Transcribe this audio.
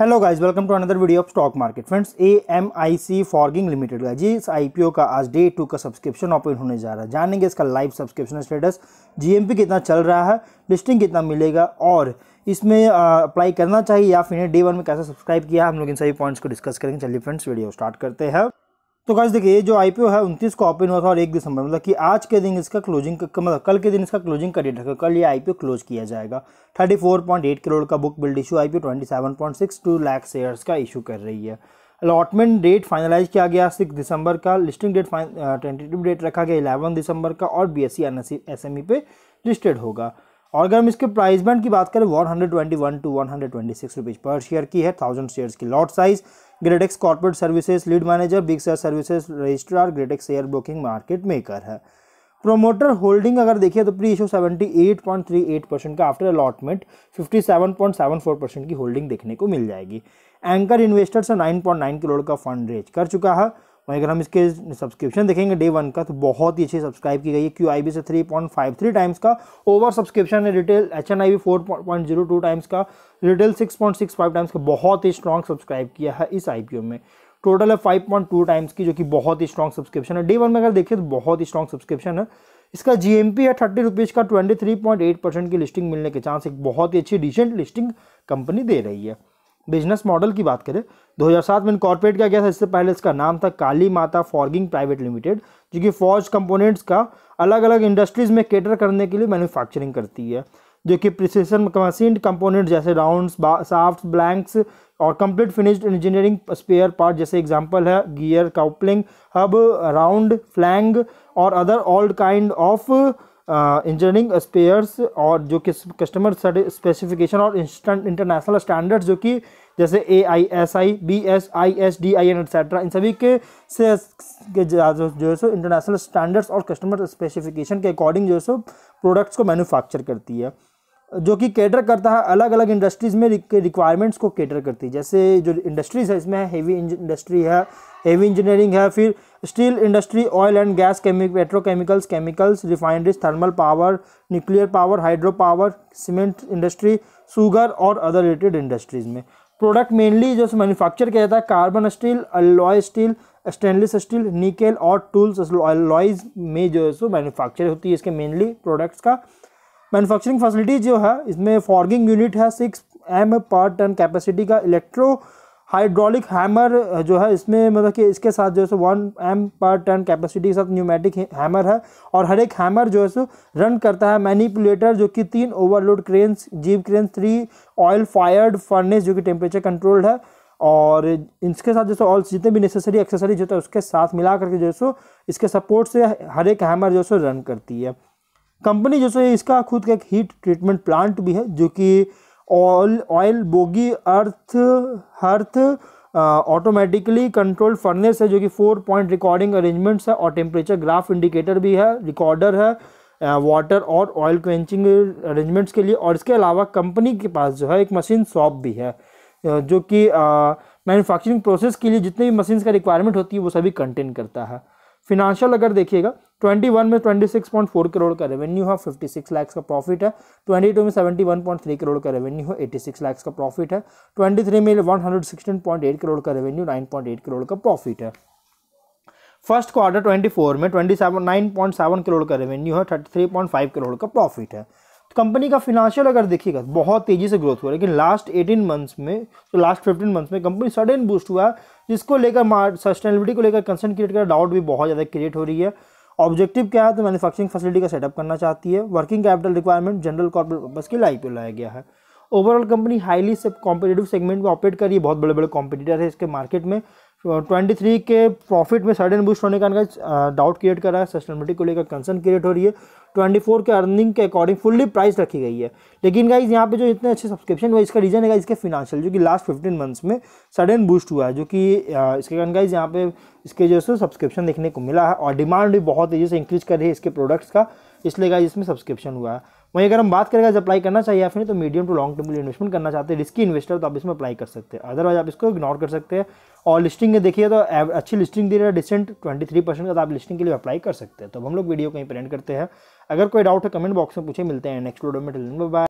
hello guys welcome to another video of stock market friends A M I C forging limited का जी इस IPO का आज day two का subscription open होने जा रहा है जानेंगे इसका लाइव सब्सक्रिप्शन स्टेटस जीएमपी कितना चल रहा है लिस्टिंग कितना मिलेगा और इसमें अप्लाई करना चाहिए या फिर डे वन में कैसे सब्सक्राइब किया हम लोग इन सभी पॉइंट्स को डिस्कस करेंगे चलिए फ्रेंड्स वीडियो स्टार्ट करते हैं तो गाइज देखिए ये जो आईपीओ है उनतीस को ओपन हुआ था और एक दिसंबर मतलब कि आज के दिन इसका क्लोजिंग मतलब कल के दिन इसका क्लोजिंग का डेट रखा कल ये आईपीओ क्लोज किया जाएगा 34.8 करोड़ का book build issue IPO 27.62 lakh shares का इशू कर रही है अलॉटमेंट डेट फाइनलाइज किया गया सिक्स दिसंबर का लिस्टिंग डेट टेंटेटिव डेट रखा गया इलेवन दिसंबर का और B S C S M E पे लिस्टेड होगा और अगर हम इसके प्राइस बैंड की बात करें वन टू सिक्स रुपीज़ पर शेयर की है थाउजेंड शेयर्स की lot size Gradex corporate services lead manager big share services registrar Gradex share broking market maker है प्रोमोटर होल्डिंग अगर देखिए तो प्री इशू एट परसेंट का after allotment fifty seven seven point four percent की holding देखने को मिल जाएगी एंकर इन्वेस्टर से नाइन करोड़ का फंड रेज कर चुका है वहीं अगर हम इसके सब्सक्रिप्शन देखेंगे डे वन का तो बहुत ही अच्छी सब्सक्राइब की गई है क्यू से three point five three times का ओवर सब्सक्रिप्शन है retail H N I four point zero two times का retail six point six five times का बहुत ही स्ट्रॉन्ग सब्सक्राइब किया है इस आई में टोटल है फाइव पॉइंट टू टाइम्स की जो कि बहुत ही स्ट्रॉन्ग सब्सक्रिप्शन है डे वन में अगर देखिए तो बहुत ही स्ट्रॉन्ग सब्सक्रिप्शन है इसका पी है थर्टी रुपीज़ का twenty three point eight percent की लिस्टिंग मिलने के चांस एक बहुत ही अच्छी डिसेंट लिस्टिंग कंपनी दे रही है बिजनेस मॉडल की बात करें 2007 में इनकॉर्पोरेट किया गया था इससे पहले इसका नाम था काली माता फॉर्गिंग प्राइवेट लिमिटेड जो कि फॉर्ज कंपोनेंट्स का अलग अलग इंडस्ट्रीज़ में केटर करने के लिए मैन्युफैक्चरिंग करती है जो कि प्रिसेशन मशीन कंपोनेंट्स जैसे राउंड्स साफ्ट ब्लैंक्स और complete finished engineering spare part जैसे एग्जाम्पल है gear coupling hub round flange और other all kind of engineering spares और जो कि कस्टमर स्पेसिफिकेशन और इंस्टेंट इंटरनेशनल स्टैंडर्ड्स जो कि जैसे A I S I B S I S D I N etcetera इन सभी के से के जो है सो इंटरनेशनल स्टैंडर्ड्स और कस्टमर स्पेसिफिकेशन के अकॉर्डिंग जो है सो प्रोडक्ट्स को मैन्युफैक्चर करती है जो कि केटर करता है अलग अलग इंडस्ट्रीज़ में रिक्वायरमेंट्स को कैटर करती है जैसे जो इंडस्ट्रीज़ है इसमें हैवी इंडस्ट्री है हेवी इंजीनियरिंग है फिर steel industry oil and gas chemic petrochemicals chemicals refineries thermal power nuclear power hydro power cement industry sugar और अदर रिलेटेड इंडस्ट्रीज़ में प्रोडक्ट मेनली जो मैन्युफैक्चर किया जाता है carbon steel alloy steel stainless steel nickel और tools alloys में जो है सो मैन्युफैक्चर होती है इसके मेनली प्रोडक्ट्स का मैन्युफैक्चरिंग फैसिलिटी जो है इसमें फॉर्गिंग यूनिट है six M per ton capacity का इलेक्ट्रो हाइड्रोलिक हैमर जो है इसमें मतलब कि इसके साथ जो है सो one M per ton capacity के साथ न्यूमेटिक हैमर है और हर एक हैमर जो है सो रन करता है मैनिपुलेटर जो कि तीन overload cranes jib crane three oil fired furnace जो कि टेम्परेचर कंट्रोल्ड है और इसके साथ जैसे ऑल जितने भी नेसेसरी एक्सेसरीज होता है उसके साथ मिला करके जो है सो इसके सपोर्ट से हर एक हैमर जो है सो रन करती है कंपनी जो है इसका खुद का एक हीट ट्रीटमेंट प्लांट भी है जो कि all oil bogie earth hearth automatically control furnace है जो कि फोर पॉइंट रिकॉर्डिंग अरेंजमेंट्स है और टेम्परेचर ग्राफ इंडिकेटर भी है रिकॉर्डर है वाटर और ऑयल क्वेंचिंग अरेंजमेंट्स के लिए और इसके अलावा कंपनी के पास जो है एक मशीन शॉप भी है जो कि मैन्युफैक्चरिंग प्रोसेस के लिए जितने भी मशीन्स का रिक्वायरमेंट होती है वो सभी कंटेन करता है फिनांशियल अगर देखिएगा 21 में 26.4 करोड़ का रेवेन्यू है 56 लाख का प्रॉफिट है 22 में 71.3 करोड़ का रेवेन्यू है 86 लाख का प्रॉफिट है 23 में 116.8 करोड़ का रेवेन्यू 9.8 करोड़ का प्रॉफिट है फर्स्ट क्वार्टर 24 में 27 सेवन करोड़ का रेवेन्यू है 33.5 करोड़ का प्रॉफिट है तो कंपनी का फिनांशियल अगर देखिएगा बहुत तेज़ी से ग्रोथ हुआ लेकिन लास्ट एटीन मंथ्स में तो लास्ट फिफ्टीन मंथ्स में कंपनी सडन बूस्ट हुआ जिसको लेकर सस्टेनेबिलिटी को लेकर कंसर्न क्रिएट कर डाउट भी बहुत ज़्यादा क्रिएट हो रही है ऑब्जेक्टिव क्या है तो मैन्युफैक्चरिंग फैसिलिटी का सेटअप करना चाहती है working capital requirement general corporate purpose के लाइफ आई लाया गया है ओवरऑल कंपनी हाईली से कॉम्पिटेटिव सेगमेंट में ऑपरेट कर रही है बहुत बड़े बड़े कॉम्पिटिटर है इसके मार्केट में ट्वेंटी थ्री के प्रॉफिट में सडन बूस्ट होने का डाउट क्रिएट कर रहा है सस्टेनेबिलिटी को लेकर कंसर्न क्रिएट हो रही है ट्वेंटी फोर के अर्निंग के अकॉर्डिंग फुल्ली प्राइस रखी गई है लेकिन गाइज यहाँ पे जो इतने अच्छे सब्सक्रिप्शन हुआ इसका रीज़न है इसके फिनेंशियल जो कि लास्ट फिफ्टीन मंथ्स में सडन बूस्ट हुआ है जो कि इसके कारण गाइज यहाँ पे इसके जो है सब्सक्रिप्शन देखने को मिला है और डिमांड भी बहुत तेज़ी से इंक्रीज कर रही है इसके प्रोडक्ट्स का इसलिए गाइज इसमें सब्सक्रिप्शन हुआ है वहीं अगर हम बात करेंगे अप्लाई करना चाहिए या फिर तो medium to long term investment करना चाहते हैं रिस्की इन्वेस्टर तो आप इसमें अप्लाई कर सकते हैं अदरवाइज आप इसको इग्नोर कर सकते हैं और लिस्टिंग में देखिए तो अच्छी लिस्टिंग दे रहा है डिसेंट 23 परसेंट का तो आप लिस्टिंग के लिए अप्लाई कर सकते हैं तो हम लोग वीडियो कहीं प्रिंट करते हैं अगर कोई डाउट है कमेंट बॉक्स में पूछे मिलते हैं नेक्स्ट वीडियो में बाय